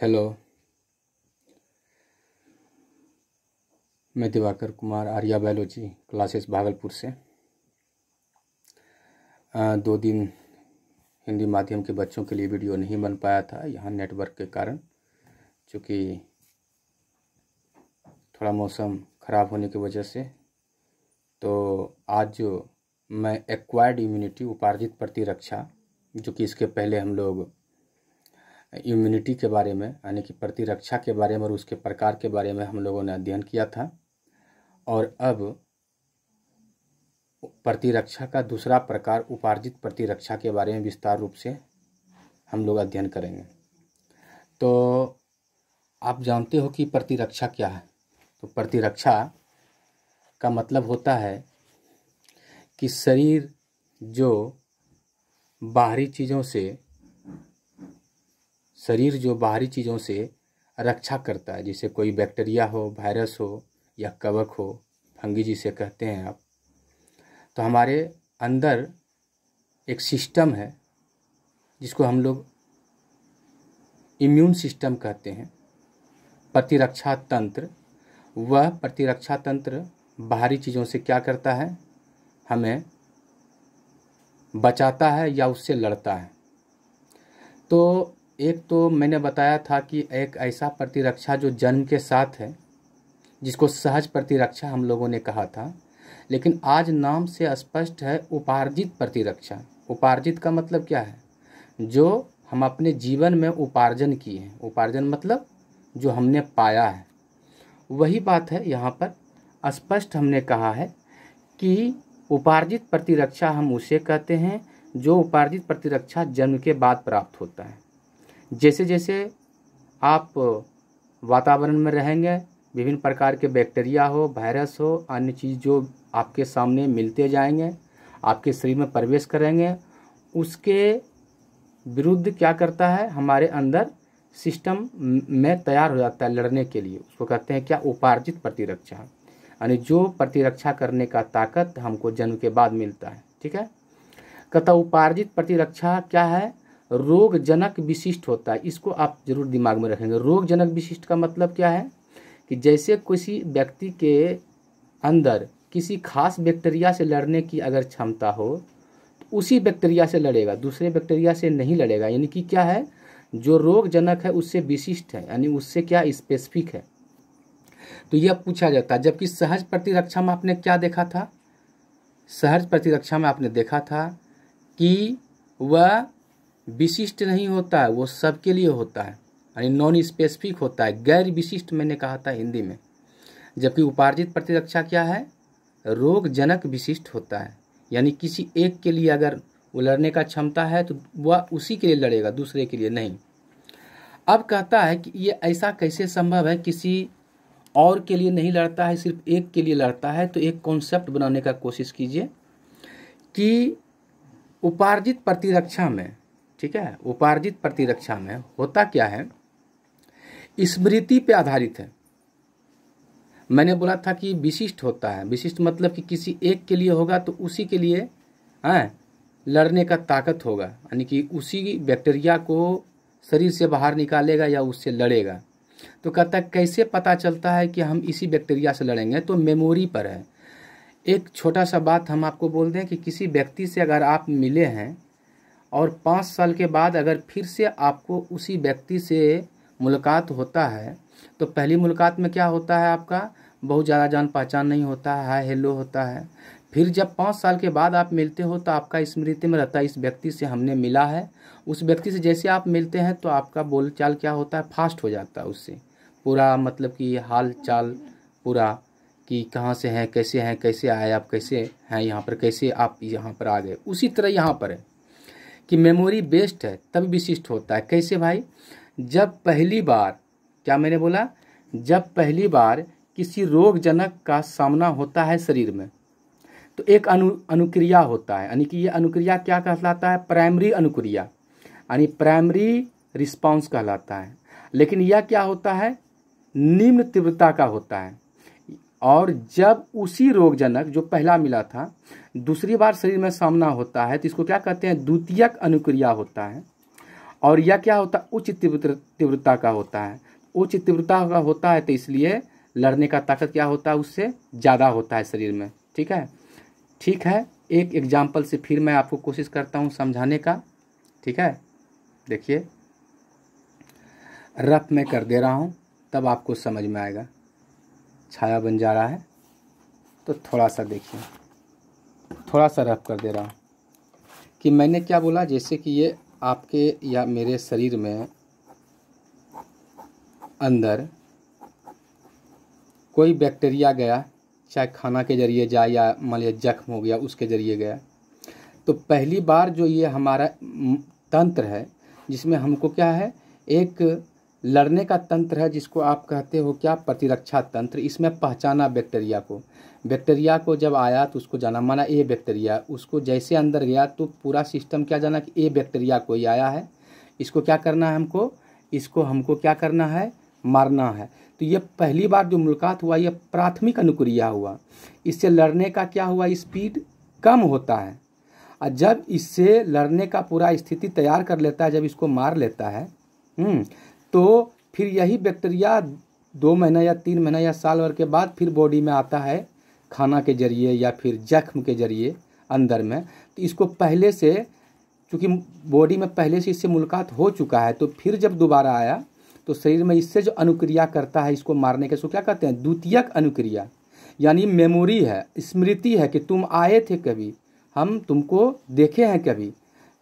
Hello मैं Diwakar Kumar Arya biology classes Bhagalpur से आ, दो दिन हिंदी माध्यम के बच्चों के लिए वीडियो नहीं बन पाया था यहाँ नेटवर्क के कारण चूँकि थोड़ा मौसम ख़राब होने की वजह से तो आज जो मैं एक्वायर्ड इम्यूनिटी उपार्जित प्रतिरक्षा जो कि इसके पहले हम लोग इम्यूनिटी के बारे में यानी कि प्रतिरक्षा के बारे में और उसके प्रकार के बारे में हम लोगों ने अध्ययन किया था और अब प्रतिरक्षा का दूसरा प्रकार उपार्जित प्रतिरक्षा के बारे में विस्तार रूप से हम लोग अध्ययन करेंगे तो आप जानते हो कि प्रतिरक्षा क्या है तो प्रतिरक्षा का मतलब होता है कि शरीर जो बाहरी चीज़ों से शरीर जो बाहरी चीज़ों से रक्षा करता है जैसे कोई बैक्टीरिया हो वायरस हो या कवक हो फंगी जिसे कहते हैं आप तो हमारे अंदर एक सिस्टम है जिसको हम लोग इम्यून सिस्टम कहते हैं प्रतिरक्षा तंत्र वह प्रतिरक्षा तंत्र बाहरी चीज़ों से क्या करता है हमें बचाता है या उससे लड़ता है तो एक तो मैंने बताया था कि एक ऐसा प्रतिरक्षा जो जन्म के साथ है जिसको सहज प्रतिरक्षा हम लोगों ने कहा था लेकिन आज नाम से स्पष्ट है उपार्जित प्रतिरक्षा उपार्जित का मतलब क्या है जो हम अपने जीवन में उपार्जन किए हैं उपार्जन मतलब जो हमने पाया है वही बात है यहाँ पर स्पष्ट हमने कहा है कि उपार्जित प्रतिरक्षा हम उसे कहते हैं जो उपार्जित प्रतिरक्षा जन्म के बाद प्राप्त होता है जैसे जैसे आप वातावरण में रहेंगे विभिन्न प्रकार के बैक्टीरिया हो वायरस हो अन्य चीज़ जो आपके सामने मिलते जाएंगे आपके शरीर में प्रवेश करेंगे उसके विरुद्ध क्या करता है हमारे अंदर सिस्टम में तैयार हो जाता है लड़ने के लिए उसको कहते हैं क्या उपार्जित प्रतिरक्षा यानी जो प्रतिरक्षा करने का ताकत हमको जन्म के बाद मिलता है ठीक है कथा उपार्जित प्रतिरक्षा क्या है रोगजनक विशिष्ट होता है इसको आप जरूर दिमाग में रखेंगे रोगजनक विशिष्ट का मतलब क्या है कि जैसे किसी व्यक्ति के अंदर किसी खास बैक्टीरिया से लड़ने की अगर क्षमता हो तो उसी बैक्टीरिया से लड़ेगा दूसरे बैक्टीरिया से नहीं लड़ेगा यानी कि क्या है जो रोगजनक है उससे विशिष्ट है यानी उससे क्या स्पेसिफिक है तो यह पूछा जाता है जबकि सहज प्रतिरक्षा में आपने क्या देखा था सहज प्रतिरक्षा में आपने देखा था कि वह विशिष्ट नहीं होता है वो सबके लिए होता है यानी नॉन स्पेसिफिक होता है गैर विशिष्ट मैंने कहा था हिंदी में जबकि उपार्जित प्रतिरक्षा क्या है रोगजनक विशिष्ट होता है यानी किसी एक के लिए अगर वो लड़ने का क्षमता है तो वह उसी के लिए लड़ेगा दूसरे के लिए नहीं अब कहता है कि ये ऐसा कैसे संभव है किसी और के लिए नहीं लड़ता है सिर्फ एक के लिए लड़ता है तो एक कॉन्सेप्ट बनाने का कोशिश कीजिए कि उपार्जित प्रतिरक्षा में ठीक है उपार्जित प्रतिरक्षा में होता क्या है स्मृति पे आधारित है मैंने बोला था कि विशिष्ट होता है विशिष्ट मतलब कि किसी एक के लिए होगा तो उसी के लिए हैं हाँ, लड़ने का ताकत होगा यानी कि उसी बैक्टीरिया को शरीर से बाहर निकालेगा या उससे लड़ेगा तो कहता है कैसे पता चलता है कि हम इसी बैक्टीरिया से लड़ेंगे तो मेमोरी पर है एक छोटा सा बात हम आपको बोल दें कि किसी व्यक्ति से अगर आप मिले हैं और पाँच साल के बाद अगर फिर से आपको उसी व्यक्ति से मुलाकात होता है तो पहली मुलाकात में क्या होता है आपका बहुत ज़्यादा जान पहचान नहीं होता है हाई हेलो होता है फिर जब पाँच साल के बाद आप मिलते हो तो आपका स्मृति में रहता है इस व्यक्ति से हमने मिला है उस व्यक्ति से जैसे आप मिलते हैं तो आपका बोलचाल क्या होता है फास्ट हो जाता है उससे पूरा मतलब कि हाल चाल पूरा कि कहाँ से हैं कैसे हैं कैसे आए आप कैसे हैं यहाँ पर कैसे आप यहाँ पर आ गए उसी तरह यहाँ पर है कि मेमोरी बेस्ड है तब विशिष्ट होता है कैसे भाई जब पहली बार क्या मैंने बोला जब पहली बार किसी रोगजनक का सामना होता है शरीर में तो एक अनु अनुक्रिया होता है यानी कि ये अनुक्रिया क्या कहलाता है प्राइमरी अनुक्रिया यानी प्राइमरी रिस्पांस कहलाता है लेकिन यह क्या होता है निम्न तीव्रता का होता है और जब उसी रोगजनक जो पहला मिला था दूसरी बार शरीर में सामना होता है तो इसको क्या कहते हैं द्वितीयक अनुक्रिया होता है और यह क्या होता है उच्च तीव्र तीव्रता का होता है उच्च तीव्रता का होता है तो इसलिए लड़ने का ताकत क्या होता है उससे ज़्यादा होता है शरीर में ठीक है ठीक है एक एग्जाम्पल से फिर मैं आपको कोशिश करता हूँ समझाने का ठीक है देखिए रफ में कर दे रहा हूँ तब आपको समझ में आएगा छाया बन जा रहा है तो थोड़ा सा देखिए थोड़ा सा रफ कर दे रहा हूँ कि मैंने क्या बोला जैसे कि ये आपके या मेरे शरीर में अंदर कोई बैक्टीरिया गया चाहे खाना के जरिए जाए या मान लिया जख्म हो गया उसके जरिए गया तो पहली बार जो ये हमारा तंत्र है जिसमें हमको क्या है एक लड़ने का तंत्र है जिसको आप कहते हो क्या प्रतिरक्षा तंत्र इसमें पहचाना बैक्टीरिया को बैक्टीरिया को जब आया तो उसको जाना माना ए बैक्टीरिया उसको जैसे अंदर गया तो पूरा सिस्टम क्या जाना कि ए बैक्टीरिया को ही आया है इसको क्या करना है हमको इसको हमको क्या करना है मारना है तो ये पहली बार जो मुलाकात हुआ यह प्राथमिक अनुक्रिया हुआ इससे लड़ने का क्या हुआ स्पीड कम होता है और जब इससे लड़ने का पूरा स्थिति तैयार कर लेता है जब इसको मार लेता है हम्म, तो फिर यही बैक्टीरिया दो महीना या तीन महीना या साल भर के बाद फिर बॉडी में आता है खाना के जरिए या फिर जख्म के जरिए अंदर में तो इसको पहले से चूँकि बॉडी में पहले से इससे मुलाकात हो चुका है तो फिर जब दोबारा आया तो शरीर में इससे जो अनुक्रिया करता है इसको मारने के इसको क्या कहते हैं द्वितीयक अनुक्रिया यानी मेमोरी है स्मृति है कि तुम आए थे कभी हम तुमको देखे हैं कभी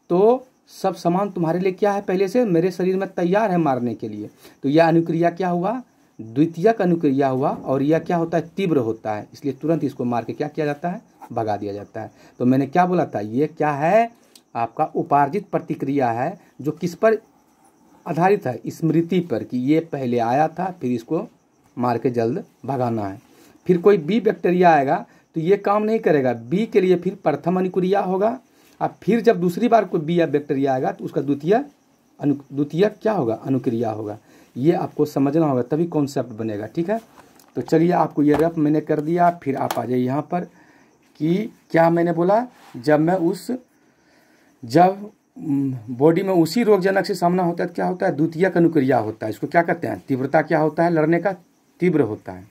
तो सब सामान तुम्हारे लिए क्या है पहले से मेरे शरीर में तैयार है मारने के लिए तो यह अनुक्रिया क्या हुआ द्वितीयक अनुक्रिया हुआ और यह क्या होता है तीव्र होता है इसलिए तुरंत इसको मार के क्या किया जाता है भगा दिया जाता है तो मैंने क्या बोला था ये क्या है आपका उपार्जित प्रतिक्रिया है जो किस पर आधारित है स्मृति पर कि ये पहले आया था फिर इसको मार के जल्द भगाना है फिर कोई बी बैक्टीरिया आएगा तो ये काम नहीं करेगा बी के लिए फिर प्रथम अनुक्रिया होगा अब फिर जब दूसरी बार कोई बी या बैक्टीरिया आएगा तो उसका द्वितीय अनु द्वितीय क्या होगा अनुक्रिया होगा ये आपको समझना होगा तभी कॉन्सेप्ट बनेगा ठीक है तो चलिए आपको ये रफ मैंने कर दिया फिर आप आ जाइए यहाँ पर कि क्या मैंने बोला जब मैं उस जब बॉडी में उसी रोगजनक से सामना होता है तो क्या होता है द्वितीय अनुक्रिया होता है इसको क्या कहते हैं तीव्रता क्या होता है लड़ने का तीव्र होता है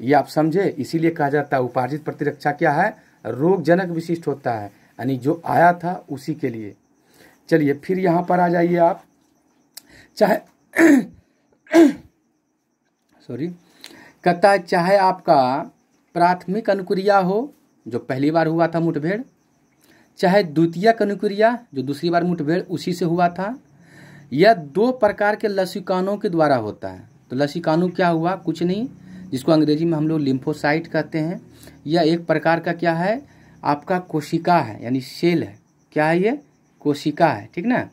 ये आप समझे इसीलिए कहा जाता है उपार्जित प्रतिरक्षा क्या है रोगजनक विशिष्ट होता है यानी जो आया था उसी के लिए चलिए फिर यहाँ पर आ जाइए आप चाहे सॉरी कहता है चाहे आपका प्राथमिक अनुक्रिया हो जो पहली बार हुआ था मुठभेड़ चाहे द्वितीय अनुक्रिया जो दूसरी बार मुठभेड़ उसी से हुआ था यह दो प्रकार के लसिकानों के द्वारा होता है तो लसिकानु क्या हुआ कुछ नहीं जिसको अंग्रेजी में हम लोग लिम्फोसाइट कहते हैं यह एक प्रकार का क्या है आपका कोशिका है यानी सेल है क्या है ये कोशिका है ठीक ना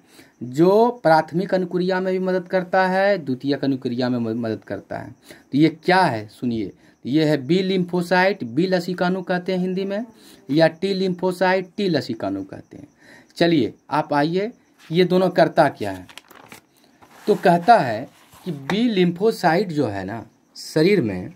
जो प्राथमिक अनुक्रिया में भी मदद करता है द्वितीयक अनुक्रिया में मदद करता है तो ये क्या है सुनिए ये है बी लिम्फोसाइट बी लसिकाणु कहते हैं हिंदी में या टी लिम्फोसाइट टी लसिकाणु कहते हैं चलिए आप आइए ये दोनों करता क्या है तो कहता है कि बी लिम्फोसाइट जो है ना शरीर में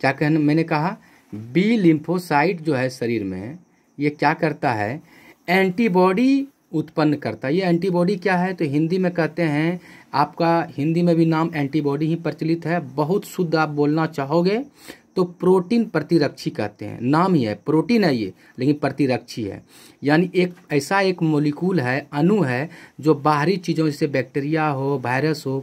क्या कहना मैंने कहा बी लिम्फोसाइट जो है शरीर में ये क्या करता है एंटीबॉडी उत्पन्न करता है ये एंटीबॉडी क्या है तो हिंदी में कहते हैं आपका हिंदी में भी नाम एंटीबॉडी ही प्रचलित है बहुत शुद्ध आप बोलना चाहोगे तो प्रोटीन प्रतिरक्षी कहते हैं नाम ही है प्रोटीन है ये लेकिन प्रतिरक्षी है यानी एक ऐसा एक मोलिकूल है अणु है जो बाहरी चीज़ों जैसे बैक्टीरिया हो वायरस हो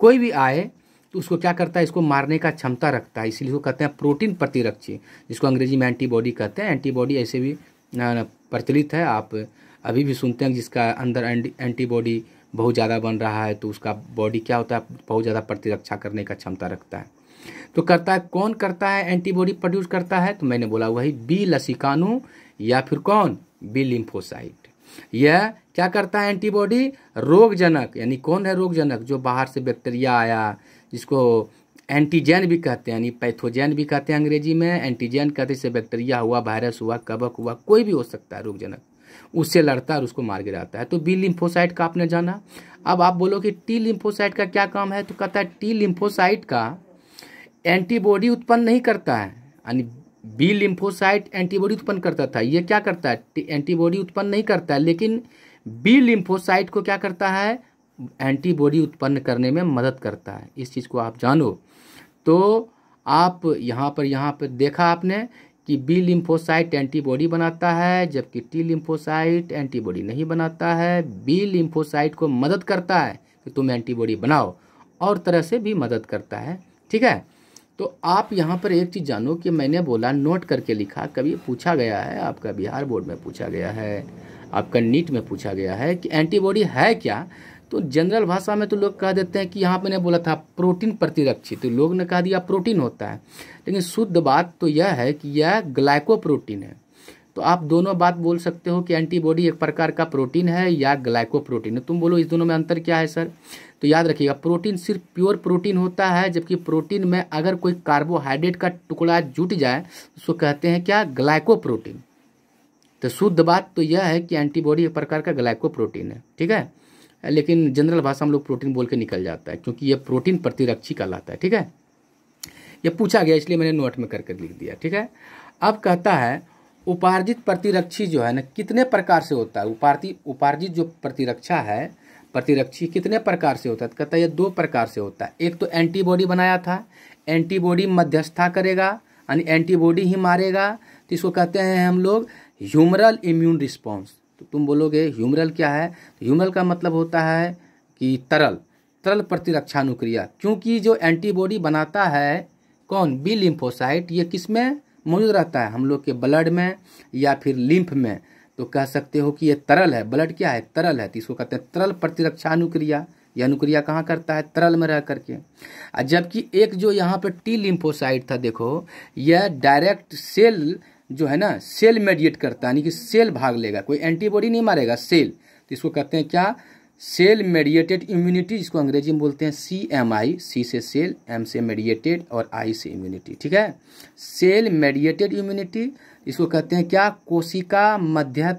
कोई भी आए तो उसको क्या करता है इसको मारने का क्षमता रखता है इसलिए इसको कहते हैं प्रोटीन प्रतिरक्षी जिसको अंग्रेजी में एंटीबॉडी कहते हैं एंटीबॉडी ऐसे भी प्रचलित है आप अभी भी सुनते हैं जिसका अंदर एंटीबॉडी बहुत ज़्यादा बन रहा है तो उसका बॉडी क्या होता है बहुत ज़्यादा प्रतिरक्षा करने का क्षमता रखता है तो करता है कौन करता है एंटीबॉडी प्रोड्यूस करता है तो मैंने बोला वही बी लसिकाणु या फिर कौन बी लिम्फोसाइट यह क्या करता है एंटीबॉडी रोगजनक यानी कौन है रोगजनक जो बाहर से बैक्टीरिया आया जिसको एंटीजन भी कहते हैं यानी पैथोजन भी कहते हैं अंग्रेजी में एंटीजन कहते हैं जैसे बैक्टीरिया हुआ वायरस हुआ कबक हुआ कोई भी हो सकता है रोगजनक उससे लड़ता है और उसको मार गिराता है तो बी लिम्फोसाइट का आपने जाना अब आप बोलो कि टी लिम्फोसाइट का क्या काम है तो कहता है टी लिम्फोसाइट का एंटीबॉडी उत्पन्न नहीं करता है यानी बी लिम्फोसाइट एंटीबॉडी उत्पन्न करता था ये क्या करता है एंटीबॉडी उत्पन्न नहीं करता है लेकिन बी लिम्फोसाइट को क्या करता है एंटीबॉडी उत्पन्न करने में मदद करता है इस चीज़ को आप जानो तो आप यहाँ पर यहाँ पर देखा आपने कि बी लिम्फोसाइट एंटीबॉडी बनाता है जबकि टी लिम्फोसाइट एंटीबॉडी नहीं बनाता है बी लिम्फोसाइट को मदद करता है कि तुम एंटीबॉडी बनाओ और तरह से भी मदद करता है ठीक है तो आप यहाँ पर एक चीज़ जानो कि मैंने बोला नोट करके लिखा कभी पूछा गया है आपका बिहार बोर्ड में पूछा गया है आपका नीट में पूछा गया है कि एंटीबॉडी है क्या तो जनरल भाषा में तो लोग कह देते हैं कि यहाँ मैंने बोला था प्रोटीन प्रतिरक्षी तो लोग ने कह दिया प्रोटीन होता है लेकिन शुद्ध बात तो यह है कि यह ग्लाइकोप्रोटीन है तो आप दोनों बात बोल सकते हो कि एंटीबॉडी एक प्रकार का प्रोटीन है या ग्लाइकोप्रोटीन है तुम बोलो इस दोनों में अंतर क्या है सर तो याद रखिएगा प्रोटीन सिर्फ प्योर प्रोटीन होता है जबकि प्रोटीन में अगर कोई कार्बोहाइड्रेट का टुकड़ा जुट जाए उसको कहते हैं क्या ग्लाइकोप्रोटीन तो शुद्ध बात तो यह है कि एंटीबॉडी एक प्रकार का ग्लाइकोप्रोटीन है ठीक है लेकिन जनरल भाषा हम लोग प्रोटीन बोल के निकल जाता है क्योंकि यह प्रोटीन प्रतिरक्षी कहलाता है ठीक है ये पूछा गया इसलिए मैंने नोट में करके लिख दिया ठीक है अब कहता है उपार्जित प्रतिरक्षी जो है ना कितने प्रकार से होता है उपार्ति उपार्जित जो प्रतिरक्षा है प्रतिरक्षी कितने प्रकार से होता है तो कहता है ये दो प्रकार से होता है एक तो एंटीबॉडी बनाया था एंटीबॉडी मध्यस्था करेगा यानी एंटीबॉडी ही मारेगा तो इसको कहते हैं हम लोग ह्यूमरल इम्यून रिस्पॉन्स तो तुम बोलोगे ह्यूमरल क्या है तो ह्यूमरल का मतलब होता है कि तरल तरल प्रतिरक्षा अनुक्रिया क्योंकि जो एंटीबॉडी बनाता है कौन बी लिम्फोसाइट ये किस में मौजूद रहता है हम लोग के ब्लड में या फिर लिम्फ में तो कह सकते हो कि ये तरल है ब्लड क्या है तरल है तो इसको कहते हैं तरल प्रतिरक्षा अनुक्रिया यह अनुक्रिया कहाँ करता है तरल में रह करके जबकि एक जो यहाँ पर टी लिम्फोसाइट था देखो यह डायरेक्ट सेल जो है ना सेल मेडिएट करता है यानी कि सेल भाग लेगा कोई एंटीबॉडी नहीं मारेगा सेल तो इसको कहते हैं क्या सेल मेडिएटेड इम्यूनिटी जिसको अंग्रेजी में बोलते हैं सी एम आई सी से सेल एम से मेडिएटेड और आई से इम्यूनिटी ठीक है सेल मेडिएटेड इम्यूनिटी इसको कहते हैं क्या कोशिका मध्य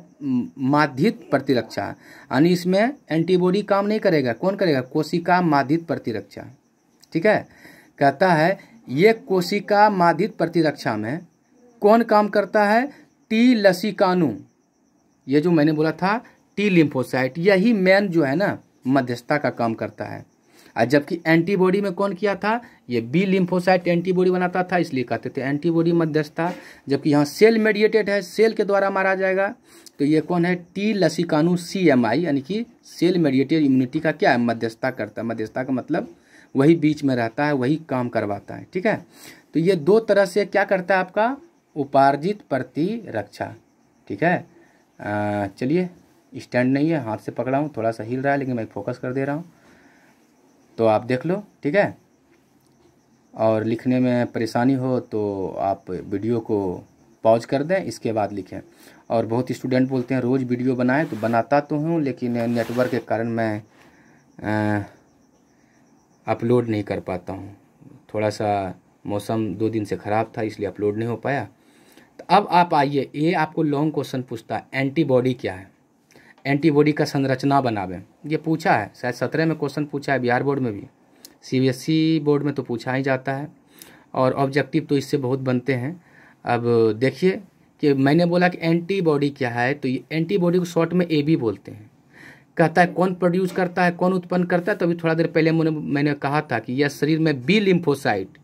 माध्यित प्रतिरक्षा यानी इसमें एंटीबॉडी काम नहीं करेगा कौन करेगा कोशिका माध्यित प्रतिरक्षा ठीक है कहता है ये कोशिका माध्यित प्रतिरक्षा में कौन काम करता है टी लसिकानु ये जो मैंने बोला था टी लिम्फोसाइट यही मेन जो है ना मध्यस्थता का काम करता है और जबकि एंटीबॉडी में कौन किया था ये बी लिम्फोसाइट एंटीबॉडी बनाता था इसलिए कहते थे एंटीबॉडी मध्यस्थता जबकि यहाँ सेल मेडिएटेड है सेल के द्वारा मारा जाएगा तो ये कौन है टी लसिकानु सी एम आई यानी कि सेल मेडिएटेड इम्यूनिटी का क्या है मध्यस्थता करता है मध्यस्थता का मतलब वही बीच में रहता है वही काम करवाता है ठीक है तो ये दो तरह से क्या करता है आपका उपार्जित प्रति रक्षा ठीक है चलिए स्टैंड नहीं है हाथ से पकड़ा हूँ थोड़ा सा हिल रहा है लेकिन मैं फोकस कर दे रहा हूँ तो आप देख लो ठीक है और लिखने में परेशानी हो तो आप वीडियो को पॉज कर दें इसके बाद लिखें और बहुत स्टूडेंट बोलते हैं रोज़ वीडियो बनाएं तो बनाता तो हूँ लेकिन नेटवर्क के कारण मैं अपलोड नहीं कर पाता हूँ थोड़ा सा मौसम दो दिन से ख़राब था इसलिए अपलोड नहीं हो पाया अब आप आइए ये आपको लॉन्ग क्वेश्चन पूछता है एंटीबॉडी क्या है एंटीबॉडी का संरचना बनावे ये पूछा है शायद सत्रह में क्वेश्चन पूछा है बिहार बोर्ड में भी सीबीएसई बोर्ड e में तो पूछा ही जाता है और ऑब्जेक्टिव तो इससे बहुत बनते हैं अब देखिए कि मैंने बोला कि एंटीबॉडी क्या है तो ये एंटीबॉडी को शॉर्ट में ए बी बोलते हैं कहता है कौन प्रोड्यूस करता है कौन उत्पन्न करता है तो अभी थोड़ा देर पहले मैंने मैंने कहा था कि यह शरीर में बी लिम्फोसाइट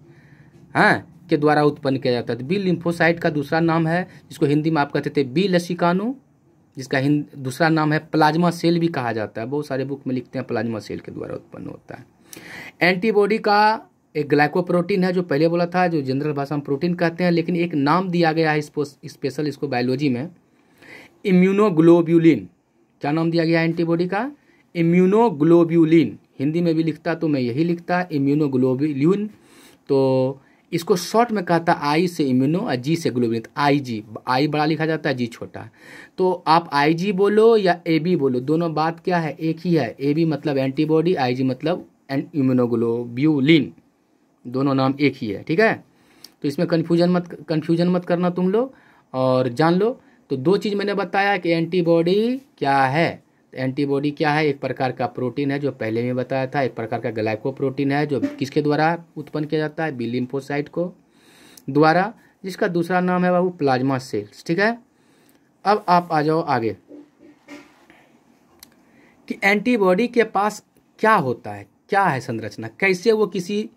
हाँ के द्वारा उत्पन्न किया जाता है बी लिम्फोसाइट का दूसरा नाम है जिसको हिंदी में आप कहते थे बी लसिकाणु जिसका दूसरा नाम है प्लाज्मा सेल भी कहा जाता है बहुत सारे बुक में लिखते हैं प्लाज्मा सेल के द्वारा उत्पन्न होता है एंटीबॉडी का एक ग्लाइकोप्रोटीन है जो पहले बोला था जो जनरल भाषा में प्रोटीन कहते हैं लेकिन एक नाम दिया गया है स्पेशल इसको बायोलॉजी में इम्यूनोग्लोब्यूलिन क्या नाम दिया गया है एंटीबॉडी का इम्यूनोग्लोब्यूलिन हिंदी में भी लिखता तो मैं यही लिखता इम्यूनोग्लोब्यूलिन तो इसको शॉर्ट में कहता है आई से इम्यूनो और जी से ग्लोबिन आई जी आई बड़ा लिखा जाता है जी छोटा तो आप आई जी बोलो या ए बी बोलो दोनों बात क्या है एक ही है ए बी मतलब एंटीबॉडी आई जी मतलब इम्यूनोग्लोब्यूलिन दोनों नाम एक ही है ठीक है तो इसमें कन्फ्यूजन मत कन्फ्यूजन मत करना तुम लोग और जान लो तो दो चीज़ मैंने बताया कि एंटीबॉडी क्या है तो एंटीबॉडी क्या है एक प्रकार का प्रोटीन है जो पहले में बताया था एक प्रकार का ग्लाइको प्रोटीन है जो किसके द्वारा उत्पन्न किया जाता है बी को द्वारा जिसका दूसरा नाम है बाबू प्लाज्मा सेल्स ठीक है अब आप आ जाओ आगे कि एंटीबॉडी के पास क्या होता है क्या है संरचना कैसे वो किसी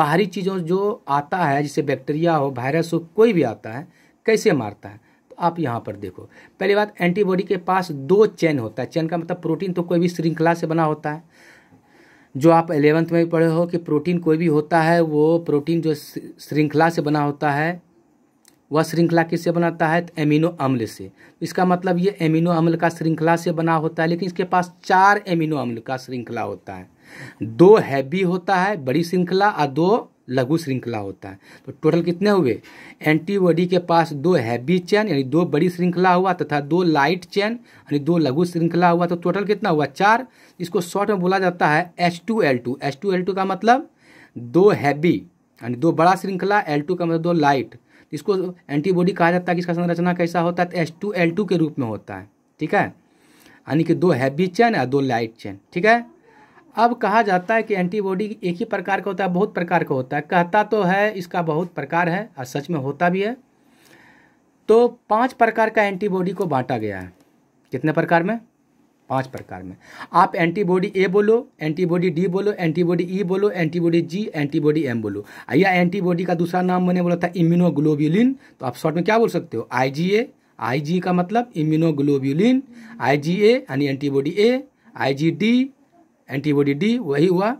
बाहरी चीज़ों जो आता है जैसे बैक्टीरिया हो वायरस हो कोई भी आता है कैसे मारता है आप यहाँ पर देखो पहली बात एंटीबॉडी के पास दो चैन होता है चैन का मतलब प्रोटीन तो कोई भी श्रृंखला से बना होता है जो आप एलेवंथ में पढ़े हो कि प्रोटीन कोई भी होता है वो प्रोटीन जो श्रृंखला से बना होता है वह श्रृंखला किससे बनाता है तो एमिनो अम्ल से इसका मतलब ये एमिनो अम्ल का श्रृंखला से बना होता है लेकिन इसके पास चार एमिनो अम्ल का श्रृंखला होता है दो हैवी होता है बड़ी श्रृंखला और दो लघु श्रृंखला होता है तो टोटल कितने हुए एंटीबॉडी के पास दो हैवी चैन यानी दो बड़ी श्रृंखला हुआ तथा दो लाइट चैन यानी दो लघु श्रृंखला हुआ तो टोटल कितना हुआ चार इसको शॉर्ट में बोला जाता है H two L two H two L two का मतलब दो हैवी यानी दो बड़ा श्रृंखला एल टू का मतलब दो लाइट इसको एंटीबॉडी कहा जाता है कि इसका संरचना कैसा होता है तो एच टू एल टू के रूप में होता है ठीक है यानी कि दो हैवी चैन और दो लाइट चैन ठीक है अब कहा जाता है कि एंटीबॉडी एक ही प्रकार का होता है बहुत प्रकार का होता है कहता तो है इसका बहुत प्रकार है और सच में होता भी है तो पांच प्रकार का एंटीबॉडी को बांटा गया है कितने प्रकार में पांच प्रकार में आप एंटीबॉडी ए बोलो एंटीबॉडी डी बोलो एंटीबॉडी ई बोलो एंटीबॉडी जी एंटीबॉडी एम बोलो या एंटीबॉडी का दूसरा नाम मैंने बोला था इम्यूनोग्लोब्यूलिन तो आप शॉर्ट में क्या बोल सकते हो आई आईजी का मतलब इम्यूनोग्लोब्यूलिन आईजीए यानी antibody A IgD antibody D वही हुआ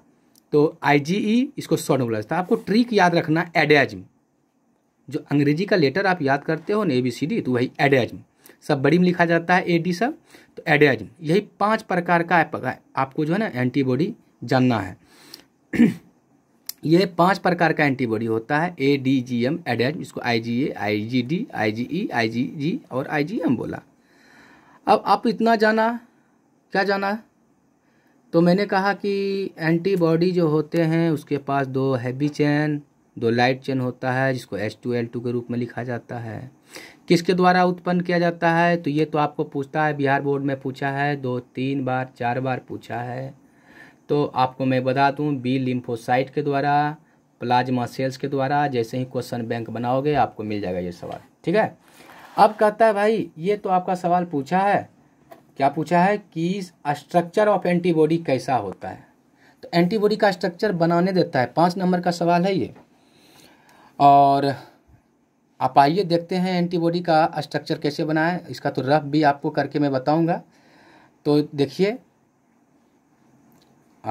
तो आई e, इसको शॉर्ट में बोला जाता है आपको ट्रिक याद रखना एडेजम जो अंग्रेजी का लेटर आप याद करते हो ना ए बी सी डी तो वही एडेजम सब बड़ी में लिखा जाता है ए डी सब तो एडेजम यही पांच प्रकार का आपको जो है ना एंटीबॉडी जानना है ये पांच प्रकार का एंटीबॉडी होता है ए डी जी एम एडेज इसको आई जी ए आई जी डी आई जी ई आई जी जी और आई जी एम बोला अब आप इतना जाना क्या जाना है तो मैंने कहा कि एंटीबॉडी जो होते हैं उसके पास दो हैवी चैन दो लाइट चैन होता है जिसको एच टू एल टू के रूप में लिखा जाता है किसके द्वारा उत्पन्न किया जाता है तो ये तो आपको पूछता है बिहार बोर्ड में पूछा है दो तीन बार चार बार पूछा है तो आपको मैं बता दूँ बी लिम्फोसाइट के द्वारा प्लाज्मा सेल्स के द्वारा जैसे ही क्वेश्चन बैंक बनाओगे आपको मिल जाएगा ये सवाल ठीक है अब कहता है भाई ये तो आपका सवाल पूछा है क्या पूछा है कि स्ट्रक्चर ऑफ एंटीबॉडी कैसा होता है तो एंटीबॉडी का स्ट्रक्चर बनाने देता है पाँच नंबर का सवाल है ये और आप आइए देखते हैं एंटीबॉडी का स्ट्रक्चर कैसे बनाए इसका तो रफ भी आपको करके मैं बताऊंगा तो देखिए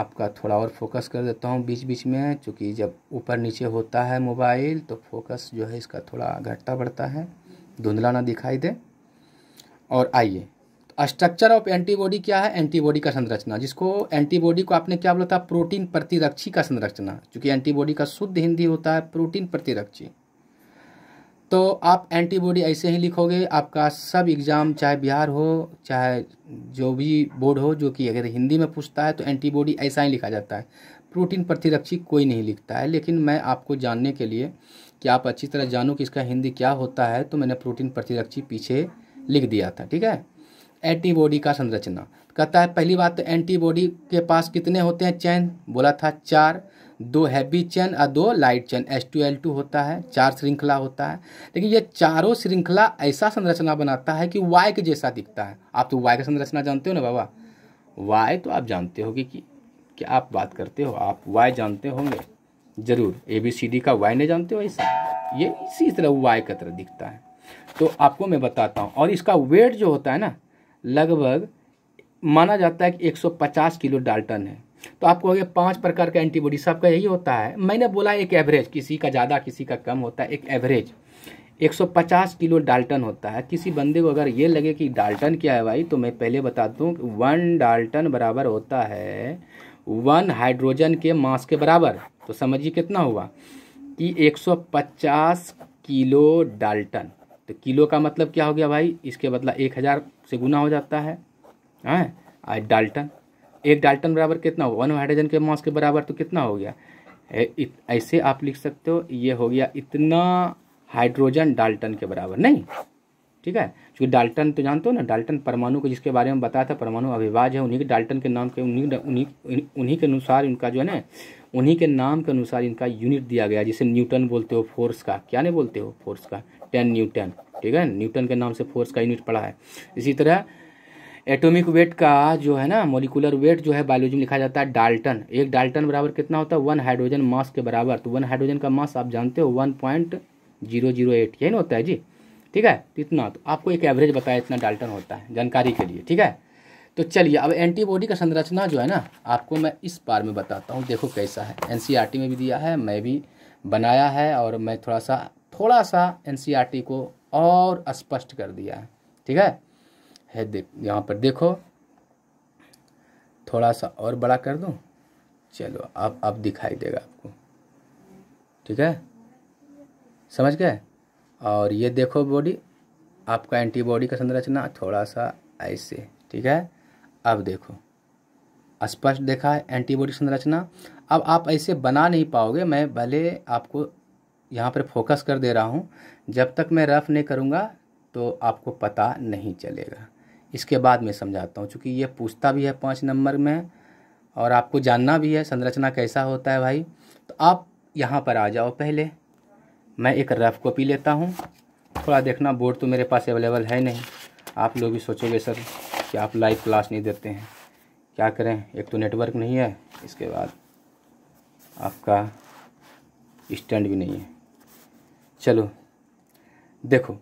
आपका थोड़ा और फोकस कर देता हूँ बीच बीच में चूँकि जब ऊपर नीचे होता है मोबाइल तो फोकस जो है इसका थोड़ा घटता बढ़ता है धुंधला ना दिखाई दे और आइए स्ट्रक्चर ऑफ एंटीबॉडी क्या है एंटीबॉडी का संरचना जिसको एंटीबॉडी को आपने क्या बोला था प्रोटीन प्रतिरक्षी का संरचना चूँकि एंटीबॉडी का शुद्ध हिंदी होता है प्रोटीन प्रतिरक्षी तो आप एंटीबॉडी ऐसे ही लिखोगे आपका सब एग्ज़ाम चाहे बिहार हो चाहे जो भी बोर्ड हो जो कि अगर हिंदी में पूछता है तो एंटीबॉडी ऐसा ही लिखा जाता है प्रोटीन प्रतिरक्षी कोई नहीं लिखता है लेकिन मैं आपको जानने के लिए कि आप अच्छी तरह जानो कि इसका हिंदी क्या होता है तो मैंने प्रोटीन प्रतिरक्षी पीछे लिख दिया था ठीक है एंटीबॉडी का संरचना कहता है पहली बात तो एंटीबॉडी के पास कितने होते हैं चैन बोला था चार दो हैवी चैन और दो light chain S two L two होता है चार श्रृंखला होता है लेकिन ये चारों श्रृंखला ऐसा संरचना बनाता है कि वाई के जैसा दिखता है आप तो वाई का संरचना जानते हो ना बाबा वाई तो आप जानते होगे कि क्या आप बात करते हो आप वाई जानते होंगे ज़रूर ए बी सी डी का वाई नहीं जानते हो ऐसा ये इसी तरह वाई का तरह दिखता है तो आपको मैं बताता हूँ और इसका वेट जो होता है ना लगभग माना जाता है कि 150 किलो डाल्टन है तो आपको हो पांच पाँच प्रकार का एंटीबॉडी सबका यही होता है मैंने बोला एक एवरेज किसी का ज़्यादा किसी का कम होता है एक एवरेज 150 किलो डाल्टन होता है किसी बंदे को अगर ये लगे कि डाल्टन क्या है भाई तो मैं पहले बता दूँ वन डाल्टन बराबर होता है वन हाइड्रोजन के मास के बराबर तो समझिए कितना हुआ कि एक किलो डाल्टन तो किलो का मतलब क्या हो गया भाई इसके बदला एक हज़ार से गुना हो जाता है हैं हाँ? डाल्टन एक डाल्टन बराबर कितना हो वन हाइड्रोजन के मास के बराबर तो कितना हो गया ऐसे आप लिख सकते हो ये हो गया इतना हाइड्रोजन डाल्टन के बराबर नहीं ठीक है क्योंकि डाल्टन तो जानते हो ना डाल्टन परमाणु को जिसके बारे में बताया था परमाणु अभिभाज है उन्हीं के डाल्टन के नाम के उन्हीं उन्हीं उन्हीं के अनुसार इनका जो है ना उन्हीं के नाम के अनुसार इनका यूनिट दिया गया जिसे न्यूटन बोलते हो फोर्स का क्या नहीं बोलते हो फोर्स का टेन न्यूटन ठीक है न्यूटन के नाम से फोर्स का यूनिट पड़ा है इसी तरह एटॉमिक वेट का जो है ना मोलिकुलर वेट जो है बायोलॉजी में लिखा जाता है डाल्टन एक डाल्टन बराबर कितना होता है वन हाइड्रोजन मास के बराबर तो वन हाइड्रोजन का मास आप जानते हो one point zero zero eight यही ना होता है जी ठीक है तो इतना तो आपको एक एवरेज बताया इतना डाल्टन होता है जानकारी के लिए ठीक है तो चलिए अब एंटीबॉडी का संरचना जो है ना आपको मैं इस बार में बताता हूँ देखो कैसा है एन में भी दिया है मैं भी बनाया है और मैं थोड़ा सा थोड़ा सा एन e को और स्पष्ट कर दिया है ठीक है है देख यहाँ पर देखो थोड़ा सा और बड़ा कर दूँ चलो अब अब दिखाई देगा आपको ठीक है समझ गए और ये देखो बॉडी आपका एंटीबॉडी का संरचना थोड़ा सा ऐसे ठीक है अब देखो स्पष्ट देखा है एंटीबॉडी संरचना अब आप ऐसे बना नहीं पाओगे मैं भले आपको यहाँ पर फोकस कर दे रहा हूँ जब तक मैं रफ़ नहीं करूँगा तो आपको पता नहीं चलेगा इसके बाद मैं समझाता हूँ चूँकि ये पूछता भी है पाँच नंबर में और आपको जानना भी है संरचना कैसा होता है भाई तो आप यहाँ पर आ जाओ पहले मैं एक रफ़ कॉपी लेता हूँ थोड़ा देखना बोर्ड तो मेरे पास अवेलेबल है नहीं आप लोग भी सोचोगे सर कि आप लाइव क्लास नहीं देते हैं क्या करें एक तो नेटवर्क नहीं है इसके बाद आपका स्टैंड भी नहीं है चलो देखो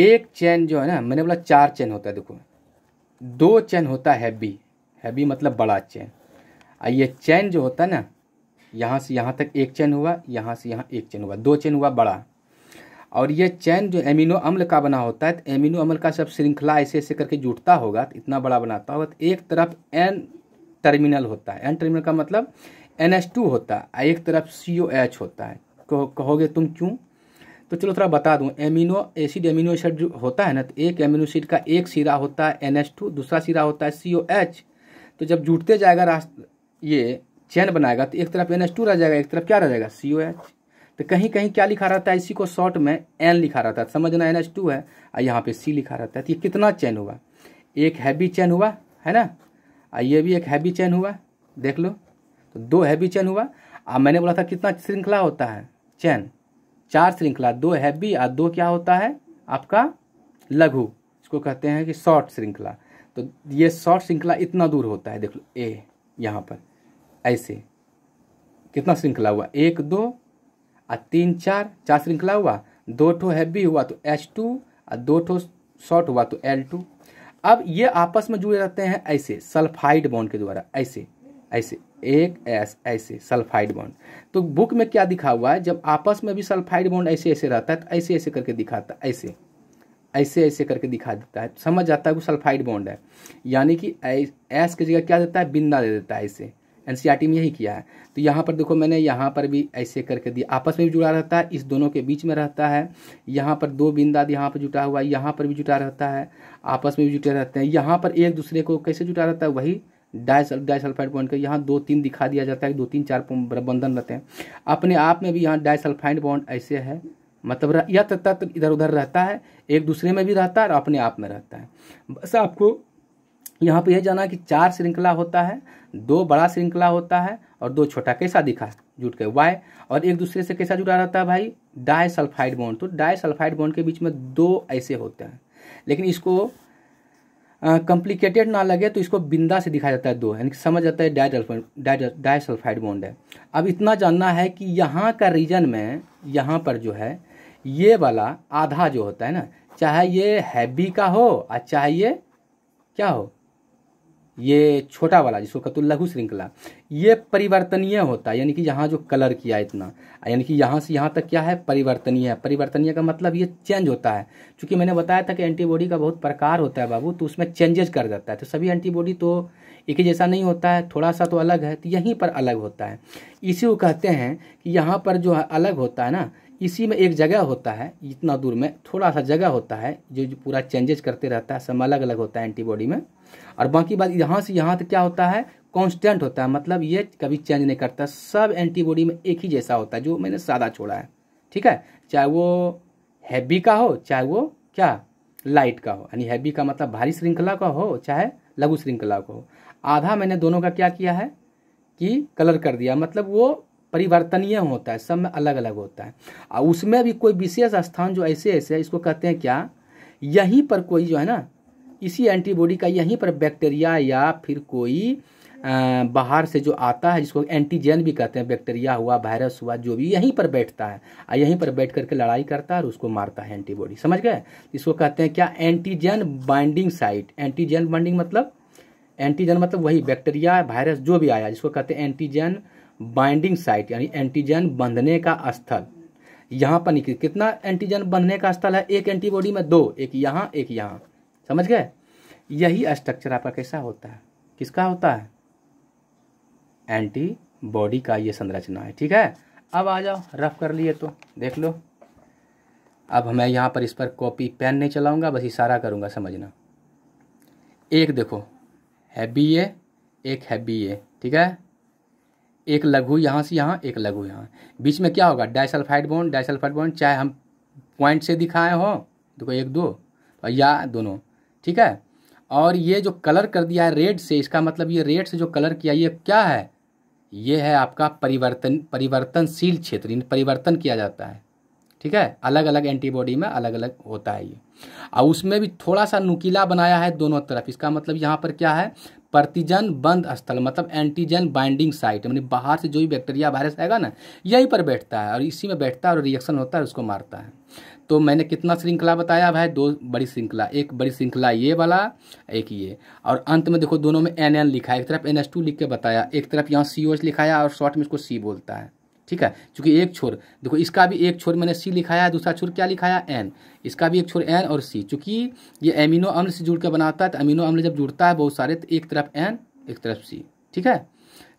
एक चैन जो है ना मैंने बोला चार चैन होता है देखो दो चैन होता है हैवी हैवी मतलब बड़ा चैन और ये चैन जो होता है ना यहाँ से यहाँ तक एक चैन हुआ यहाँ से यहाँ एक चैन हुआ दो चैन हुआ बड़ा और ये चैन जो एमिनो अम्ल का बना होता है तो एमिनो अम्ल का सब श्रृंखला ऐसे ऐसे करके जुटता होगा तो इतना बड़ा बनाता होगा तो एक तरफ एन टर्मिनल होता है एन टर्मिनल का मतलब एन एस टू होता है एक तरफ सी ओ एच होता है कहोगे तुम क्यों तो चलो थोड़ा बता दूं एमिनो एसिड एमिनो एसिड जो होता है ना तो एक एमिनो एसिड का एक सिरा होता है एन एच टू दूसरा सिरा होता है सी ओ एच तो जब जुटते जाएगा रास्ता ये चैन बनाएगा तो एक तरफ एन टू रह जाएगा एक तरफ क्या रह जाएगा सी ओ एच तो कहीं कहीं क्या लिखा रहता है इसी को शॉर्ट में एन लिखा रहता है समझना एन एच टू है और यहाँ पर सी लिखा रहता है तो ये कितना चैन हुआ एक हैवी चैन हुआ है ना और ये भी एक हैवी चैन हुआ देख लो तो दो हैवी चैन हुआ और मैंने बोला था कितना श्रृंखला होता है चैन चार श्रृंखला दो हैवी और दो क्या होता है आपका लघु इसको कहते हैं कि शॉर्ट श्रृंखला तो ये शॉर्ट श्रृंखला इतना दूर होता है देख लो ए यहाँ पर ऐसे कितना श्रृंखला हुआ एक दो और तीन चार चार श्रृंखला हुआ दो ठो हैवी हुआ तो एच टू और दो ठो शॉर्ट हुआ तो एल टू अब ये आपस में जुड़े रहते हैं ऐसे सल्फाइड बॉन्ड के द्वारा ऐसे ऐसे एक एस ऐसे सल्फाइड बॉन्ड तो बुक में क्या दिखा हुआ है जब आपस में भी सल्फाइड बॉन्ड ऐसे ऐसे रहता है तो ऐसे ऐसे करके दिखाता है ऐसे ऐसे ऐसे करके दिखा देता है समझ जाता है वो सल्फाइड बॉन्ड है यानी कि एस की जगह क्या देता है बिंदा दे देता है ऐसे एन में यही किया है तो यहाँ पर देखो मैंने यहाँ पर भी ऐसे करके दिया आपस में भी जुड़ा रहता है इस दोनों के बीच में रहता है यहाँ पर दो बिंदा यहाँ पर जुटा हुआ है यहाँ पर भी जुटा रहता है आपस में भी जुटे रहते हैं यहाँ पर एक दूसरे को कैसे जुटा रहता है वही डाइसल डाइसल्फाइड बॉन्ड का यहाँ दो तीन दिखा दिया जाता है दो तीन चार बंधन रहते हैं अपने आप में भी यहाँ डाइसल्फाइड बॉन्ड ऐसे है मतलब यह तत्व इधर उधर रहता है एक दूसरे में भी रहता है और अपने आप में रहता है बस आपको यहाँ पे यह जाना है कि चार श्रृंखला होता है दो बड़ा श्रृंखला होता है और दो छोटा कैसा दिखा जुट के वाई और एक दूसरे से कैसा जुड़ा रहता है भाई डाई सल्फाइड बॉन्ड तो डाई सल्फाइड बॉन्ड के बीच में दो ऐसे होते हैं लेकिन इसको कॉम्प्लिकेटेड ना लगे तो इसको बिंदा से दिखाया जाता है दो यानी समझ जाता है डाइसल्फाइड बॉन्ड है अब इतना जानना है कि यहाँ का रीजन में यहाँ पर जो है ये वाला आधा जो होता है ना चाहे ये हैवी का हो और चाहे ये क्या हो ये छोटा वाला जिसको कहते लघु श्रृंखला ये परिवर्तनीय होता है यानी कि यहाँ जो कलर किया इतना यानी कि यहाँ से यहाँ तक क्या है परिवर्तनीय है परिवर्तनीय का मतलब ये चेंज होता है क्योंकि मैंने बताया था कि एंटीबॉडी का बहुत प्रकार होता है बाबू तो उसमें चेंजेज कर जाता है तो सभी एंटीबॉडी तो एक ही जैसा नहीं होता है थोड़ा सा तो अलग है तो यहीं पर अलग होता है इसी को कहते हैं कि यहाँ पर जो है अलग होता है ना इसी में एक जगह होता है इतना दूर में थोड़ा सा जगह होता है जो, जो पूरा चेंजेज करते रहता है सब अलग अलग होता है एंटीबॉडी में और बाकी बात यहाँ से यहाँ तक क्या होता है कांस्टेंट होता है मतलब ये कभी चेंज नहीं करता सब एंटीबॉडी में एक ही जैसा होता है जो मैंने सादा छोड़ा है ठीक है चाहे वो हैवी का हो चाहे वो क्या लाइट का हो यानी हैवी का मतलब भारी श्रृंखला का हो चाहे लघु श्रृंखला का हो आधा मैंने दोनों का क्या किया है कि कलर कर दिया मतलब वो परिवर्तनीय होता है सब में अलग अलग होता है और उसमें भी कोई विशेष स्थान जो ऐसे ऐसे है इसको कहते हैं क्या यहीं पर कोई जो है ना इसी एंटीबॉडी का यहीं पर बैक्टीरिया या फिर कोई बाहर से जो आता है जिसको एंटीजन भी कहते हैं बैक्टीरिया हुआ वायरस हुआ जो भी यहीं पर बैठता है और यहीं पर बैठ करके लड़ाई करता है और उसको मारता है एंटीबॉडी समझ गए इसको कहते हैं क्या antigen binding site antigen binding मतलब एंटीजन मतलब वही बैक्टीरिया वायरस जो भी आया जिसको कहते हैं एंटीजन बाइंडिंग साइट यानी एंटीजन बंधने का स्थल यहाँ पर निकल कितना एंटीजन बंधने का स्थल है एक एंटीबॉडी में दो एक यहाँ एक यहाँ समझ गए यही स्ट्रक्चर आपका कैसा होता है किसका होता है एंटी बॉडी का ये संरचना है ठीक है अब आ जाओ रफ कर लिए तो देख लो अब मैं यहाँ पर इस पर कॉपी पेन नहीं चलाऊँगा बस इशारा करूँगा समझना एक देखो है बी ए एक है बी ए ठीक है एक लघु यहाँ से यहाँ एक लघु यहाँ बीच में क्या होगा डाइसल्फाइड बॉन्ड डाइसल्फाइड बॉन्ड चाहे हम पॉइंट से दिखाए हो देखो एक दो या दोनों ठीक है और ये जो कलर कर दिया है रेड से इसका मतलब ये रेड से जो कलर किया ये क्या है ये है आपका परिवर्तन परिवर्तनशील क्षेत्र इन परिवर्तन किया जाता है ठीक है अलग अलग एंटीबॉडी में अलग अलग होता है ये और उसमें भी थोड़ा सा नुकीला बनाया है दोनों तरफ इसका मतलब यहाँ पर क्या है प्रतिजन बंद स्थल मतलब एंटीजन बाइंडिंग साइट यानी बाहर से जो भी बैक्टीरिया वायरस आएगा ना यहीं पर बैठता है और इसी में बैठता है और रिएक्शन होता है उसको मारता है तो मैंने कितना श्रृंखला बताया भाई दो बड़ी श्रृंखला एक बड़ी श्रृंखला ये वाला एक ये और अंत में देखो दोनों में एन एन लिखा है एक तरफ एन एस टू लिख के बताया एक तरफ यहाँ सी एच लिखाया और शॉर्ट में इसको सी बोलता है ठीक है क्योंकि एक छोर देखो इसका भी एक छोर मैंने सी लिखाया है दूसरा छोर क्या लिखाया एन इसका भी एक छोर एन और सी चूँकि ये एमिनो अम्ल से जुड़ के बनाता है तो अमीनो अम्ल जब जुड़ता है बहुत सारे तो एक तरफ एन एक तरफ सी ठीक है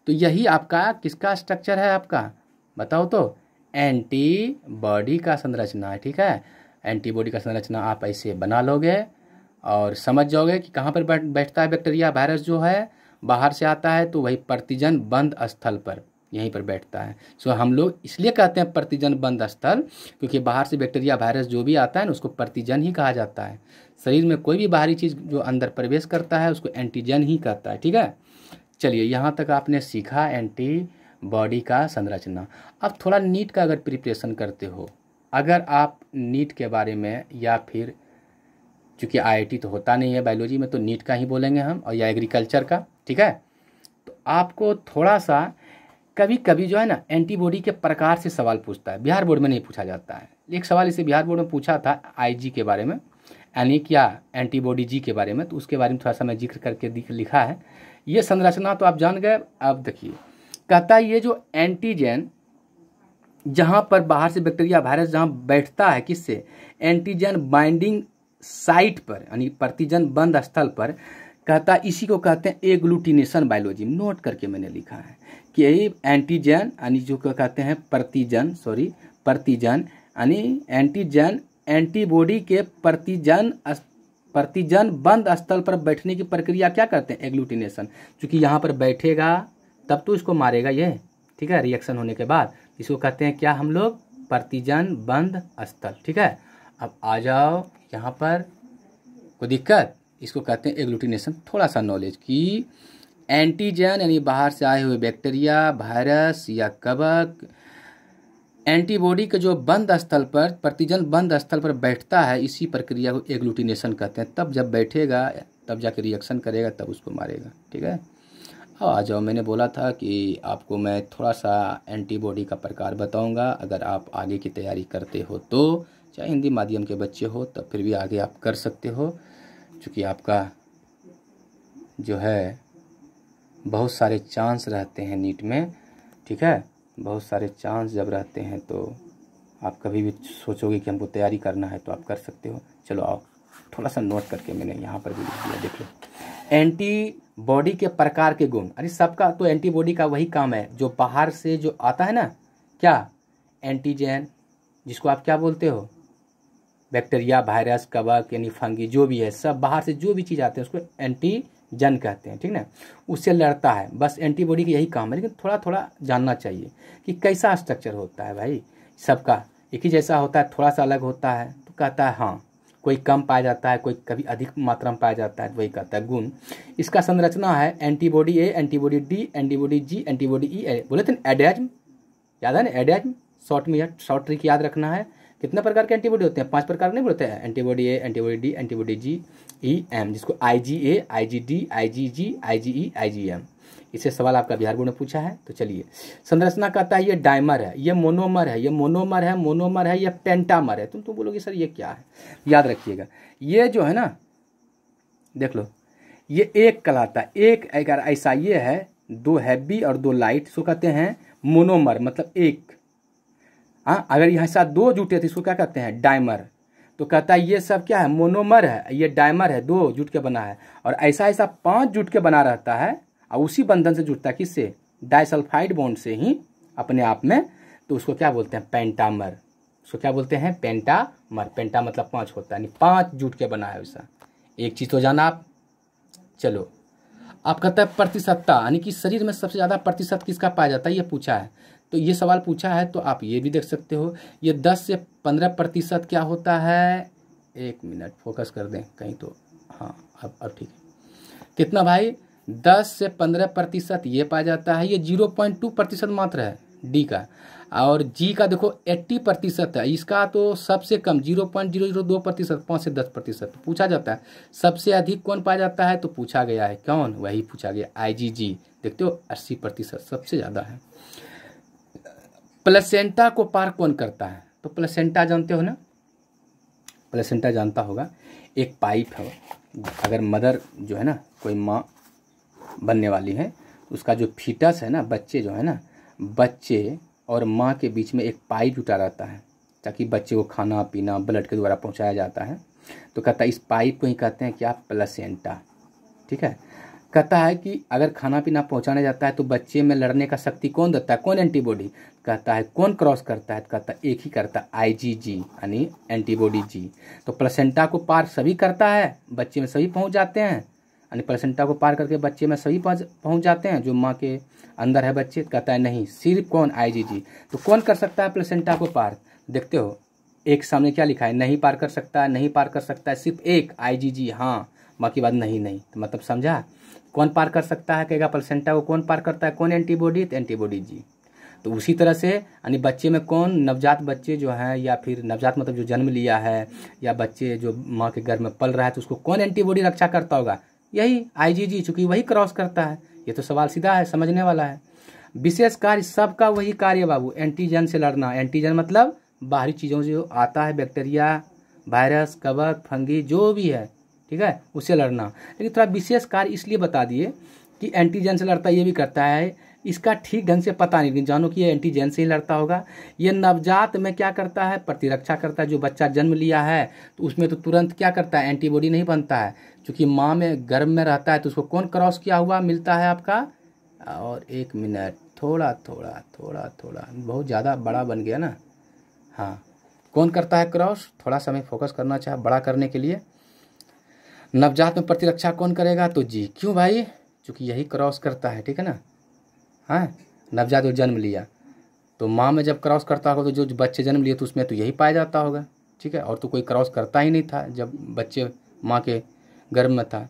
तो यही आपका किसका स्ट्रक्चर है आपका बताओ तो एंटीबॉडी का संरचना है ठीक है एंटीबॉडी का संरचना आप ऐसे बना लोगे और समझ जाओगे कि कहाँ पर बैठ बैठता है बैक्टीरिया वायरस जो है बाहर से आता है तो वही प्रतिजन बंद स्थल पर यहीं पर बैठता है सो हम लोग इसलिए कहते हैं प्रतिजन बंद स्थल क्योंकि बाहर से बैक्टीरिया वायरस जो भी आता है ना उसको प्रतिजन ही कहा जाता है शरीर में कोई भी बाहरी चीज़ जो अंदर प्रवेश करता है उसको एंटीजन ही कहता है ठीक है चलिए यहाँ तक आपने सीखा एंटी बॉडी का संरचना अब थोड़ा नीट का अगर प्रिपरेशन करते हो अगर आप नीट के बारे में या फिर चूँकि आई तो होता नहीं है बायोलॉजी में तो नीट का ही बोलेंगे हम और या एग्रीकल्चर का ठीक है तो आपको थोड़ा सा कभी कभी जो है ना एंटीबॉडी के प्रकार से सवाल पूछता है बिहार बोर्ड में नहीं पूछा जाता है एक सवाल इसे बिहार बोर्ड में पूछा था आईजी के बारे में यानी क्या एंटीबॉडी जी के बारे में तो उसके बारे में थोड़ा सा मैं जिक्र करके लिखा है ये संरचना तो आप जान गए अब देखिए कहता है ये जो एंटीजन जहाँ पर बाहर से बैक्टीरिया वायरस जहाँ बैठता है किससे एंटीजन बाइंडिंग साइट पर यानी प्रतिजन बंद स्थल पर कहता इसी को कहते हैं एग्लूटिनेशन बायोलॉजी नोट करके मैंने लिखा है कि यही एंटीजन यानी जो कहते हैं प्रतिजन सॉरी प्रतिजन यानी एंटीजन एंटीबॉडी के प्रतिजन प्रतिजन बंद स्थल पर बैठने की प्रक्रिया क्या करते हैं एग्लूटिनेशन चूँकि यहाँ पर बैठेगा तब तो इसको मारेगा ये ठीक है रिएक्शन होने के बाद इसको कहते हैं क्या हम लोग प्रतिजन बंद स्थल ठीक है अब आ जाओ यहाँ पर कोई दिक्कत इसको कहते हैं एग्लूटिनेशन थोड़ा सा नॉलेज कि एंटीजन यानी बाहर से आए हुए बैक्टीरिया वायरस या कबक एंटीबॉडी के जो बंद स्थल पर प्रतिजन बंद स्थल पर बैठता है इसी प्रक्रिया को एग्लूटिनेशन कहते हैं तब जब बैठेगा तब जाके रिएक्शन करेगा तब उसको मारेगा ठीक है हाँ आ जाओ मैंने बोला था कि आपको मैं थोड़ा सा एंटीबॉडी का प्रकार बताऊंगा अगर आप आगे की तैयारी करते हो तो चाहे हिंदी माध्यम के बच्चे हो तब फिर भी आगे आप कर सकते हो चूँकि आपका जो है बहुत सारे चांस रहते हैं नीट में ठीक है बहुत सारे चांस जब रहते हैं तो आप कभी भी सोचोगे कि हमको तैयारी करना है तो आप कर सकते हो चलो आओ थोड़ा सा नोट करके मैंने यहाँ पर भी लिख दिया देख लो एंटीबॉडी के प्रकार के गुण अरे सबका तो एंटीबॉडी का वही काम है जो बाहर से जो आता है ना क्या एंटीजन जिसको आप क्या बोलते हो बैक्टीरिया वायरस कवक यानी फंगी जो भी है सब बाहर से जो भी चीज़ आते हैं उसको एंटीजन कहते हैं ठीक ना उससे लड़ता है बस एंटीबॉडी का यही काम है लेकिन थोड़ा थोड़ा जानना चाहिए कि कैसा स्ट्रक्चर होता है भाई सबका एक ही जैसा होता है थोड़ा सा अलग होता है तो कहता है हाँ कोई कम पाया जाता है कोई कभी अधिक मात्रा में पाया जाता है तो वही कहता है गुण इसका संरचना है antibody A antibody D antibody G antibody E बोले थे एडेज्म याद है ना एडेज्म शॉर्ट में शॉर्ट ट्रिक याद रखना है कितने प्रकार के एंटीबॉडी होते हैं पांच प्रकार नहीं बोलते हैं antibody A antibody D antibody G E M जिसको I ji A I G D I ji ji I ji E I G M इसे सवाल आपका बिहार बोर्ड ने पूछा है तो चलिए संरचना कहता है ये डायमर है ये मोनोमर है ये मोनोमर है मोनोमर है यह पेंटामर है तुम तो बोलोगे सर ये क्या है याद रखिएगा ये जो है ना देख लो ये एक कहलाता एक एक ऐसा ये है दो हैवी और दो लाइट इसको कहते हैं मोनोमर मतलब एक हाँ अगर यहाँ साथ दो जुटे थे तो इसको क्या कहते हैं डायमर तो कहता है ये सब क्या है मोनोमर है ये डायमर है दो जुट के बना है और ऐसा ऐसा पांच जुट के बना रहता है और उसी बंधन से जुड़ता है किससे डाइसल्फाइड बॉन्ड से ही अपने आप में तो उसको क्या बोलते हैं पेंटामर उसको क्या बोलते हैं पेंटामर पेंटा मतलब पाँच होता है यानी पाँच जुट के बना है वैसा एक चीज़ तो जाना आप चलो आप कहते हैं प्रतिशतता यानी कि शरीर में सबसे ज़्यादा प्रतिशत किसका पाया जाता है ये पूछा है तो ये सवाल पूछा है तो आप ये भी देख सकते हो ये दस से पंद्रह प्रतिशत क्या होता है एक मिनट फोकस कर दें कहीं तो हाँ अब अब ठीक है कितना भाई दस से पंद्रह प्रतिशत ये पाया जाता है ये जीरो पॉइंट टू प्रतिशत मात्र है डी का और जी का देखो एट्टी प्रतिशत है इसका तो सबसे कम जीरो पॉइंट जीरो जीरो दो प्रतिशत पाँच से दस प्रतिशत तो पूछा जाता है सबसे अधिक कौन पाया जाता है तो पूछा गया है कौन वही पूछा गया आई जी जी देखते हो अस्सी प्रतिशत सबसे ज़्यादा है प्लेसेंटा को पार कौन करता है तो प्लेसेंटा जानते हो ना प्लेसेंटा जानता होगा एक पाइप है अगर मदर जो है ना कोई माँ बनने वाली है उसका जो फीटस है ना बच्चे जो है ना बच्चे और माँ के बीच में एक पाइप जुटा रहता है ताकि बच्चे को खाना पीना ब्लड के द्वारा पहुँचाया जाता है तो कहता है इस पाइप को ही कहते हैं क्या प्लसेंटा ठीक है कहता है कि अगर खाना पीना पहुंचाने जाता है तो बच्चे में लड़ने का शक्ति कौन देता है कौन एंटीबॉडी कहता है कौन क्रॉस करता है तो कहता है एक ही करता है आई जी जी यानी एंटीबॉडी जी तो प्लसेंटा को पार सभी करता है बच्चे में सभी पहुंच जाते हैं यानी प्लेसेंटा को पार करके बच्चे में सभी पहुंच जाते हैं जो माँ के अंदर है बच्चे कहता है नहीं सिर्फ कौन आईजीजी तो कौन कर सकता है प्लेसेंटा को पार देखते हो एक सामने क्या लिखा है नहीं पार कर सकता है नहीं पार कर सकता है सिर्फ एक आईजीजी हाँ बाकी बात नहीं नहीं तो मतलब समझा कौन पार कर सकता है कहेगा प्लेसेंटा को कौन पार करता है कौन एंटीबॉडी तो एंटीबॉडी जी तो उसी तरह से यानी बच्चे में कौन नवजात बच्चे जो हैं या फिर नवजात मतलब जो जन्म लिया है या बच्चे जो माँ के घर में पल रहा है तो उसको कौन एंटीबॉडी रक्षा करता होगा यही आईजीजी चूंकि वही क्रॉस करता है ये तो सवाल सीधा है समझने वाला है विशेष कार्य सबका वही कार्य बाबू एंटीजन से लड़ना एंटीजन मतलब बाहरी चीज़ों जो आता है बैक्टीरिया वायरस कवक फंगी जो भी है ठीक है उससे लड़ना लेकिन थोड़ा विशेष कार्य इसलिए बता दिए कि एंटीजन से लड़ता ये भी करता है इसका ठीक ढंग से पता नहीं लेकिन जानो कि ये एंटीजन से ही लड़ता होगा ये नवजात में क्या करता है प्रतिरक्षा करता है जो बच्चा जन्म लिया है तो उसमें तो तुरंत क्या करता है एंटीबॉडी नहीं बनता है चूँकि माँ में गर्भ में रहता है तो उसको कौन क्रॉस किया हुआ मिलता है आपका और एक मिनट थोड़ा थोड़ा थोड़ा थोड़ा बहुत ज़्यादा बड़ा बन गया ना हाँ कौन करता है क्रॉस थोड़ा समय फोकस करना चाहे बड़ा करने के लिए नवजात में प्रतिरक्षा कौन करेगा तो जी क्यों भाई क्योंकि यही क्रॉस करता है ठीक है ना हाँ नवजात जो जन्म लिया तो माँ में जब क्रॉस करता होगा तो जो बच्चे जन्म लिए तो उसमें तो यही पाया जाता होगा ठीक है और तो कोई क्रॉस करता ही नहीं था जब बच्चे माँ के गर्म में था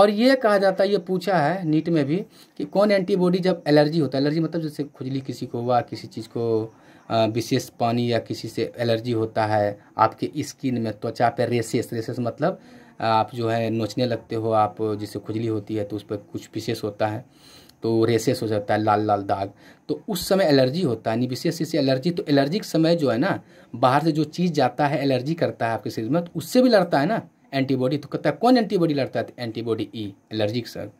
और ये कहा जाता है ये पूछा है नीट में भी कि कौन एंटीबॉडी जब एलर्जी होता है एलर्जी मतलब जैसे खुजली किसी को हुआ किसी चीज़ को विशेष पानी या किसी से एलर्जी होता है आपके स्किन में त्वचा पर रेसेस रेसेस मतलब आप जो है नोचने लगते हो आप जिससे खुजली होती है तो उस पर कुछ विशेष होता है तो रेसेस हो जाता है लाल लाल दाग तो उस समय एलर्जी होता है यानी विशेष इससे एलर्जी तो एलर्जी के समय जो है ना बाहर से जो चीज़ जाता है एलर्जी करता है आपके शरीर में तो उससे भी लड़ता है ना एंटीबॉडी तो कहता है कौन एंटीबॉडी लड़ता है तो antibody E e, allergic sir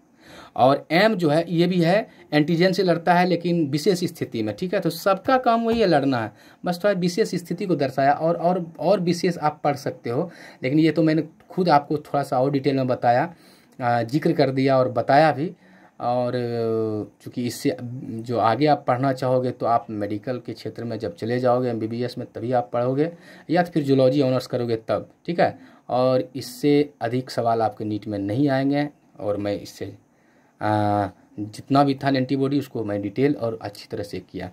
और एम जो है ये भी है एंटीजन से लड़ता है लेकिन विशेष स्थिति में ठीक है तो सबका काम वही है लड़ना है बस थोड़ा तो विशेष स्थिति को दर्शाया और और और विशेष आप पढ़ सकते हो लेकिन ये तो मैंने खुद आपको थोड़ा सा और डिटेल में बताया जिक्र कर दिया और बताया भी और चूँकि इससे जो आगे आप पढ़ना चाहोगे तो आप मेडिकल के क्षेत्र में जब चले जाओगे एम में तभी आप पढ़ोगे या तो फिर जूलॉजी ऑनर्स करोगे तब ठीक है और इससे अधिक सवाल आपके नीट में नहीं आएंगे और मैं इससे आ, जितना भी था एंटीबॉडी उसको मैं डिटेल और अच्छी तरह से किया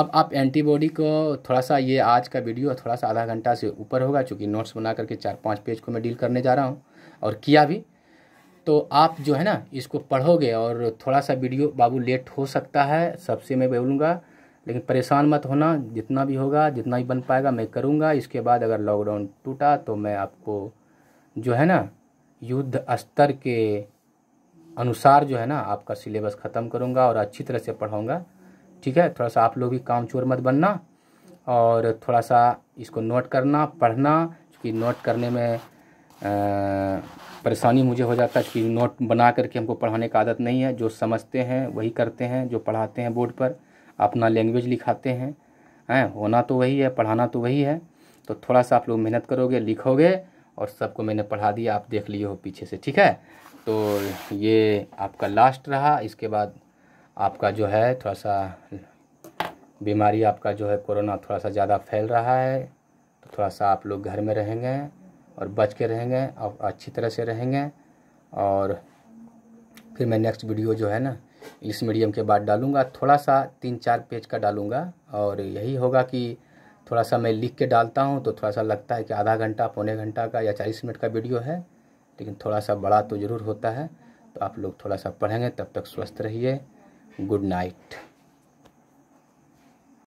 अब आप एंटीबॉडी को थोड़ा सा ये आज का वीडियो थोड़ा सा आधा घंटा से ऊपर होगा चूँकि नोट्स बना करके चार पाँच पेज को मैं डील करने जा रहा हूँ और किया भी तो आप जो है ना इसको पढ़ोगे और थोड़ा सा वीडियो बाबू लेट हो सकता है सबसे मैं बोलूँगा लेकिन परेशान मत होना जितना भी होगा जितना भी बन पाएगा मैं करूँगा इसके बाद अगर लॉकडाउन टूटा तो मैं आपको जो है ना युद्ध स्तर के अनुसार जो है ना आपका सिलेबस ख़त्म करूँगा और अच्छी तरह से पढ़ाऊँगा ठीक है थोड़ा सा आप लोग भी काम चोर मत बनना और थोड़ा सा इसको नोट करना पढ़ना क्योंकि नोट करने में परेशानी मुझे हो जाता है क्योंकि नोट बना करके हमको पढ़ाने का आदत नहीं है जो समझते हैं वही करते हैं जो पढ़ाते हैं बोर्ड पर अपना लैंग्वेज लिखाते हैं हैं होना तो वही है पढ़ाना तो वही है तो थोड़ा सा आप लोग मेहनत करोगे लिखोगे और सबको मैंने पढ़ा दिया आप देख लिए हो पीछे से ठीक है तो ये आपका लास्ट रहा इसके बाद आपका जो है थोड़ा सा बीमारी आपका जो है कोरोना थोड़ा सा ज़्यादा फैल रहा है तो थोड़ा सा आप लोग घर में रहेंगे और बच के रहेंगे और अच्छी तरह से रहेंगे और फिर मैं नेक्स्ट वीडियो जो है ना इंग्लिश मीडियम के बाद डालूँगा थोड़ा सा तीन चार पेज का डालूँगा और यही होगा कि थोड़ा सा मैं लिख के डालता हूँ तो थोड़ा सा लगता है कि आधा घंटा पौने घंटा का या चालीस मिनट का वीडियो है लेकिन थोड़ा सा बड़ा तो ज़रूर होता है तो आप लोग थोड़ा सा पढ़ेंगे तब तक स्वस्थ रहिए गुड नाइट